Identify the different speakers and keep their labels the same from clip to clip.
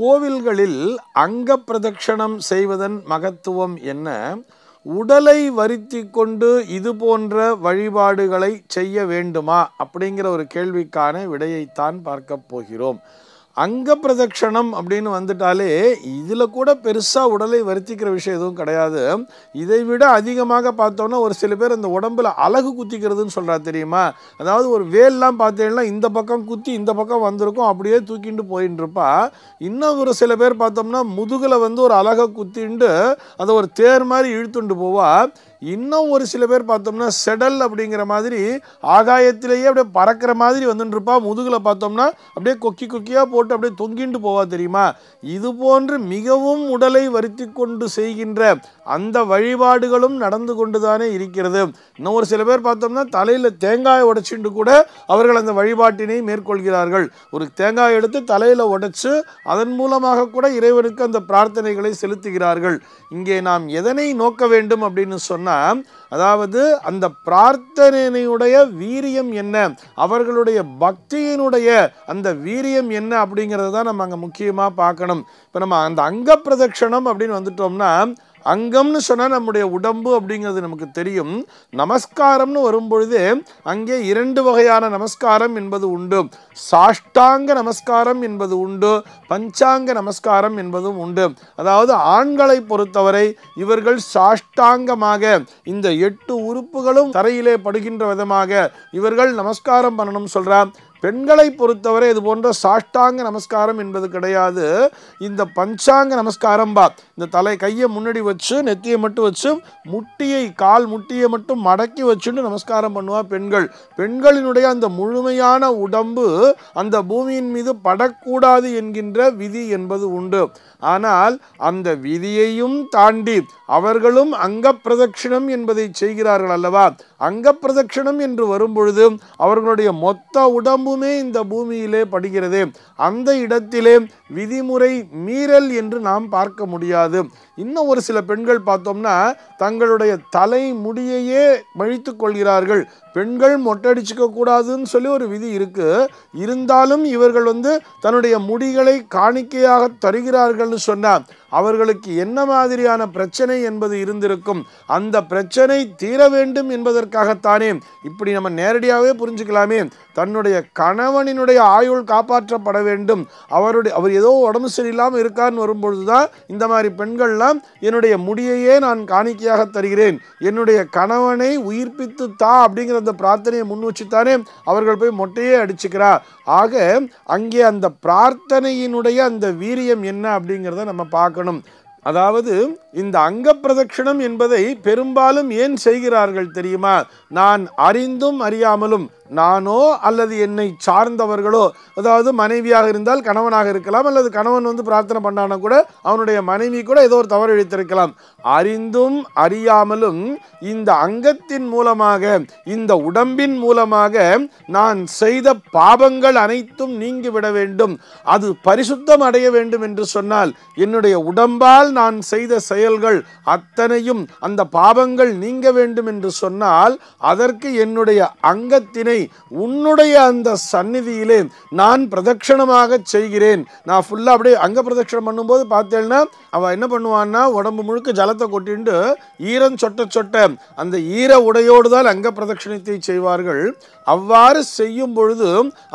Speaker 1: கோவில்களில் அங்க பிரதட்சணம் செய்வதன் மகத்துவம் என்ன உடலை வருத்தி கொண்டு இது போன்ற வழிபாடுகளை செய்ய வேண்டுமா அப்படிங்கிற ஒரு கேள்விக்கான விடையைத்தான் பார்க்கப் போகிறோம் அங்க பிரதக்ஷணம் அப்படின்னு வந்துட்டாலே இதில் கூட பெருசாக உடலை வருத்திக்கிற விஷயம் எதுவும் கிடையாது இதை விட அதிகமாக பார்த்தோன்னா ஒரு சில பேர் அந்த உடம்பில் அழகு குத்திக்கிறதுன்னு சொல்கிறா தெரியுமா அதாவது ஒரு வேல்லாம் பார்த்தீங்கன்னா இந்த பக்கம் குத்தி இந்த பக்கம் வந்திருக்கும் அப்படியே தூக்கிட்டு போயின்ட்டுருப்பா இன்னும் ஒரு சில பேர் பார்த்தோம்னா முதுகில் வந்து ஒரு அழகை குத்திண்டு அதை ஒரு தேர் மாதிரி இழுத்துண்டு போவா இன்னும் ஒரு சில பேர் பார்த்தோம்னா செடல் அப்படிங்கிற மாதிரி ஆகாயத்திலேயே அப்படியே பறக்கிற மாதிரி வந்துட்டுருப்பா முதுகில் பார்த்தோம்னா அப்படியே கொக்கி கொக்கியாக போட்டு அப்படியே தொங்கிட்டு போவா தெரியுமா இது போன்று மிகவும் உடலை வருத்தி கொண்டு செய்கின்ற அந்த வழிபாடுகளும் நடந்து கொண்டு தானே இருக்கிறது இன்னும் ஒரு சில பேர் பார்த்தோம்னா தலையில் தேங்காய் உடைச்சிட்டு கூட அவர்கள் அந்த வழிபாட்டினை மேற்கொள்கிறார்கள் ஒரு தேங்காய் எடுத்து தலையில் உடைச்சு அதன் மூலமாக கூட இறைவனுக்கு அந்த பிரார்த்தனைகளை செலுத்துகிறார்கள் இங்கே நாம் எதனை நோக்க வேண்டும் அப்படின்னு சொன்னால் சொன்னா அதாவது அந்த பிரார்த்தனையுடைய வீரியம் என்ன அவர்களுடைய பக்தியினுடைய அந்த வீரியம் என்ன அப்படிங்கிறத தான் நம்ம அங்கே முக்கியமாக பார்க்கணும் இப்போ நம்ம அந்த அங்க பிரதட்சணம் அப்படின்னு வந்துட்டோம்னா அங்கம்னு சொன்னால் நம்முடைய உடம்பு அப்படிங்கிறது நமக்கு தெரியும் நமஸ்காரம்னு வரும்பொழுது அங்கே இரண்டு வகையான நமஸ்காரம் என்பது உண்டு சாஷ்டாங்க நமஸ்காரம் என்பது உண்டு பஞ்சாங்க நமஸ்காரம் என்பதும் உண்டு அதாவது ஆண்களை பொறுத்தவரை இவர்கள் சாஷ்டாங்கமாக இந்த எட்டு உறுப்புகளும் தரையிலே படுகின்ற விதமாக இவர்கள் நமஸ்காரம் பண்ணணும் சொல்கிறார் பெண்களை பொறுத்தவரை இது போன்ற சாஷ்டாங்க நமஸ்காரம் என்பது கிடையாது இந்த பஞ்சாங்க நமஸ்காரம் பா இந்த தலை கையை முன்னாடி வச்சு நெத்தியை மட்டும் வச்சு முட்டியை கால் முட்டியை மட்டும் மடக்கி வச்சுன்னு நமஸ்காரம் பண்ணுவா பெண்கள் பெண்களினுடைய அந்த முழுமையான உடம்பு அந்த பூமியின் மீது படக்கூடாது என்கின்ற விதி என்பது உண்டு ஆனால் அந்த விதியையும் தாண்டி அவர்களும் அங்க பிரதட்சிணம் என்பதை செய்கிறார்கள் அல்லவா அங்க பிரதட்சிணம் என்று வரும்பொழுது அவர்களுடைய மொத்த உடம்பு எதுவுமே இந்த பூமியிலே படுகிறது அந்த இடத்திலே விதிமுறை மீறல் என்று நாம் பார்க்க முடியாது இன்னும் ஒரு சில பெண்கள் பார்த்தோம்னா தங்களுடைய தலை முடியையே மழித்து கொள்கிறார்கள் பெண்கள் மொட்டடிச்சுக்க கூடாதுன்னு சொல்லி ஒரு விதி இருக்கு இருந்தாலும் இவர்கள் வந்து தன்னுடைய முடிகளை காணிக்கையாக தருகிறார்கள்னு சொன்னால் அவர்களுக்கு என்ன மாதிரியான பிரச்சனை என்பது இருந்திருக்கும் அந்த பிரச்சனை தீர வேண்டும் என்பதற்காகத்தானே இப்படி நம்ம நேரடியாகவே புரிஞ்சுக்கலாமே தன்னுடைய கணவனினுடைய ஆயுள் காப்பாற்றப்பட வேண்டும் அவருடைய அவர் ஏதோ உடம்பு சரியில்லாமல் இருக்கான்னு வரும்பொழுது தான் இந்த மாதிரி பெண்கள்லாம் என்னுடைய முடியையே நான் காணிக்கையாக தருகிறேன் என்னுடைய கணவனை உயிர்ப்பித்து தா அப்படிங்கிற அந்த பிரார்த்தனையை முன் வச்சுத்தானே அவர்கள் போய் மொட்டையே அடிச்சுக்கிறார் ஆக அங்கே அந்த பிரார்த்தனையினுடைய அந்த வீரியம் என்ன அப்படிங்கிறத நம்ம பார்க்கணும் அதாவது இந்த அங்க பிரதட்சிணம் என்பதை பெரும்பாலும் ஏன் செய்கிறார்கள் தெரியுமா நான் அறிந்தும் அறியாமலும் நானோ அல்லது என்னை சார்ந்தவர்களோ அதாவது மனைவியாக இருந்தால் கணவனாக இருக்கலாம் அல்லது கணவன் வந்து பிரார்த்தனை பண்ணானா கூட அவனுடைய மனைவி கூட ஏதோ ஒரு தவறு இழைத்திருக்கலாம் அறிந்தும் அறியாமலும் இந்த அங்கத்தின் மூலமாக இந்த உடம்பின் மூலமாக நான் செய்த பாபங்கள் அனைத்தும் நீங்கிவிட வேண்டும் அது பரிசுத்தம் அடைய வேண்டும் என்று சொன்னால் என்னுடைய உடம்பால் நான் செய்த செயல்கள் அத்தனையும் அந்த பாபங்கள் நீங்க வேண்டும் என்று சொன்னால் அதற்கு என்னுடைய அங்கத்தினை என்னை உன்னுடைய அந்த சந்நிதியிலே நான் பிரதட்சணமாக செய்கிறேன் நான் ஃபுல்லாக அப்படியே அங்கே பிரதட்சணம் பண்ணும்போது பார்த்தேன்னா அவன் என்ன பண்ணுவான்னா உடம்பு முழுக்க ஜலத்தை கொட்டிண்டு ஈரம் சொட்ட சொட்ட அந்த ஈர உடையோடு தான் அங்க பிரதட்சணத்தை செய்வார்கள் அவ்வாறு செய்யும் பொழுது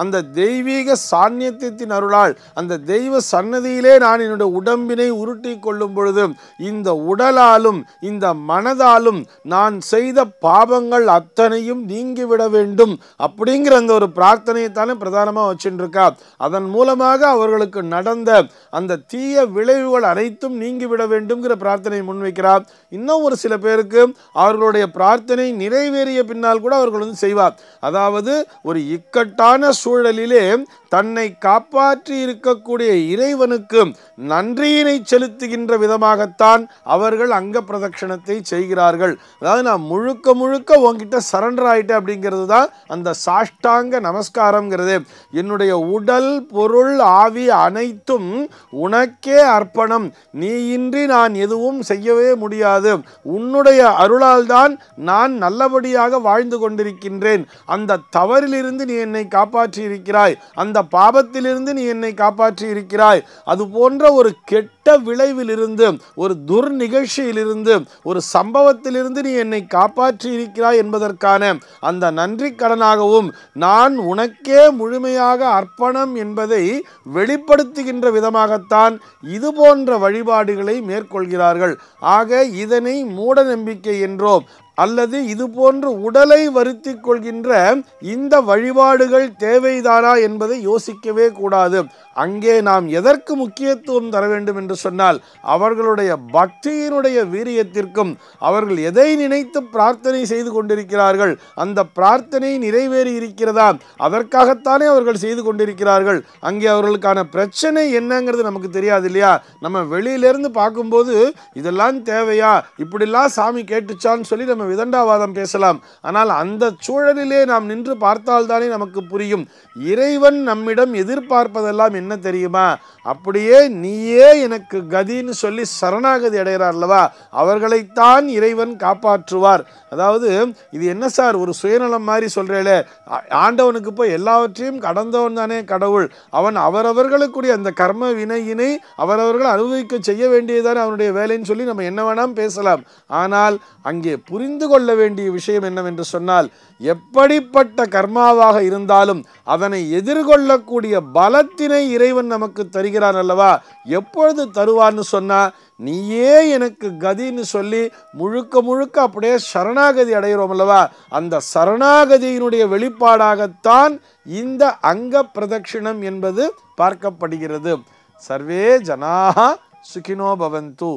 Speaker 1: அந்த தெய்வீக சாநியத்தின் அருளால் அந்த தெய்வ சன்னதியிலே நான் என்னுடைய உடம்பினை உருட்டி கொள்ளும் பொழுது இந்த உடலாலும் இந்த மனதாலும் நான் செய்த பாபங்கள் அத்தனையும் நீங்கிவிட வேண்டும் அப்படிங்கிற அந்த ஒரு பிரார்த்தனையைத்தானே பிரதானமாக வச்சுட்டுருக்கா அதன் மூலமாக அவர்களுக்கு நடந்த அந்த தீய விளைவுகள் அனைத்தும் நீங்கிவிட வேண்டும்ங்கிற பிரார்த்தனை முன்வைக்கிறார் இன்னும் ஒரு சில பேருக்கு அவர்களுடைய பிரார்த்தனை நிறைவேறிய பின்னால் கூட அவர்கள் வந்து செய்வார் அதாவது ஒரு இக்கட்டான சூழலிலே தன்னை காப்பாற்றி இருக்கக்கூடிய இறைவனுக்கு நன்றியினை செலுத்துகின்ற விதமாகத்தான் அவர்கள் அங்க பிரதட்சணத்தை செய்கிறார்கள் அதாவது நான் முழுக்க முழுக்க உங்ககிட்ட சரண்டர் ஆயிட்டேன் அப்படிங்கிறது தான் அந்த சாஷ்டாங்க நமஸ்காரங்கிறது என்னுடைய உடல் பொருள் ஆவி அனைத்தும் உனக்கே அர்ப்பணம் நீ இன்றி நான் எதுவும் செய்யவே முடியாது உன்னுடைய அருளால் தான் நான் நல்லபடியாக வாழ்ந்து கொண்டிருக்கின்றேன் அந்த தவறிலிருந்து நீ என்னை காப்பாற்றி இருக்கிறாய் அந்த பாபத்திலிருந்து நீ என்னை காப்பாற்றி இருக்கிறாய் அது போன்ற ஒரு கெட்ட விளைவிலிருந்து ஒரு துர் நிகழ்ச்சியிலிருந்து ஒரு சம்பவத்திலிருந்து நீ என்னை காப்பாற்றி இருக்கிறாய் என்பதற்கான அந்த நன்றி கடனாக முழுமையாகவும் நான் உனக்கே முழுமையாக அர்ப்பணம் என்பதை வெளிப்படுத்துகின்ற விதமாகத்தான் இது போன்ற வழிபாடுகளை மேற்கொள்கிறார்கள் ஆக இதனை மூட நம்பிக்கை என்றோம் அல்லது இது போன்று உடலை வருத்தி கொள்கின்ற இந்த வழிபாடுகள் தேவைதானா என்பதை யோசிக்கவே கூடாது அங்கே நாம் எதற்கு முக்கியத்துவம் தர வேண்டும் என்று சொன்னால் அவர்களுடைய பக்தியினுடைய வீரியத்திற்கும் அவர்கள் எதை நினைத்து பிரார்த்தனை செய்து கொண்டிருக்கிறார்கள் அந்த பிரார்த்தனை நிறைவேறி இருக்கிறதா அதற்காகத்தானே அவர்கள் செய்து கொண்டிருக்கிறார்கள் அங்கே அவர்களுக்கான பிரச்சனை என்னங்கிறது நமக்கு தெரியாது இல்லையா நம்ம வெளியிலேருந்து பார்க்கும்போது இதெல்லாம் தேவையா இப்படிலாம் சாமி கேட்டுச்சான்னு சொல்லி நம்ம விதண்டாவாதம் பேசலாம் ஆனால் அந்த சூழலிலே நாம் நின்று பார்த்தால்தானே நமக்கு புரியும் இறைவன் நம்மிடம் எதிர்பார்ப்பதெல்லாம் என்ன தெரியுமா அப்படியே நீயே எனக்கு கதின்னு சொல்லி சரணாகதி அடைகிறார் அல்லவா அவர்களைத்தான் இறைவன் காப்பாற்றுவார் அதாவது இது என்ன சார் ஒரு சுயநலம் மாதிரி சொல்கிறேளே ஆண்டவனுக்கு போய் எல்லாவற்றையும் கடந்தவன் தானே கடவுள் அவன் அவரவர்களுக்குரிய அந்த கர்ம வினையினை அவரவர்கள் அனுபவிக்க செய்ய வேண்டியதுதான் அவனுடைய வேலைன்னு சொல்லி நம்ம என்ன வேணாம் பேசலாம் ஆனால் அங்கே புரிந்து தெரிந்து கொள்ள வேண்டிய விஷயம் என்னவென்று சொன்னால் எப்படிப்பட்ட கர்மாவாக இருந்தாலும் அதனை எதிர்கொள்ளக்கூடிய பலத்தினை இறைவன் நமக்கு தருகிறான் அல்லவா எப்பொழுது தருவான்னு சொன்னால் நீயே எனக்கு கதின்னு சொல்லி முழுக்க முழுக்க அப்படியே சரணாகதி அடைகிறோம் அல்லவா அந்த சரணாகதியினுடைய வெளிப்பாடாகத்தான் இந்த அங்க பிரதட்சிணம் என்பது பார்க்கப்படுகிறது சர்வே ஜனாக சுகினோ பவந்து